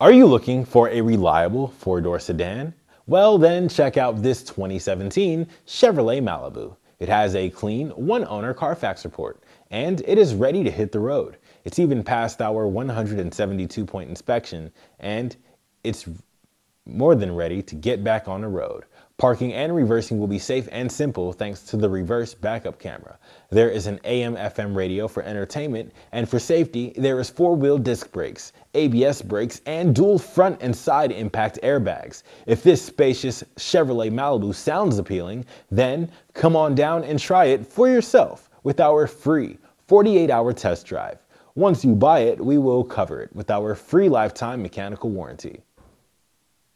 Are you looking for a reliable four-door sedan? Well, then check out this 2017 Chevrolet Malibu. It has a clean one-owner Carfax report, and it is ready to hit the road. It's even passed our 172-point inspection, and it's more than ready to get back on the road. Parking and reversing will be safe and simple thanks to the reverse backup camera. There is an AM FM radio for entertainment, and for safety, there is four wheel disc brakes, ABS brakes, and dual front and side impact airbags. If this spacious Chevrolet Malibu sounds appealing, then come on down and try it for yourself with our free 48 hour test drive. Once you buy it, we will cover it with our free lifetime mechanical warranty.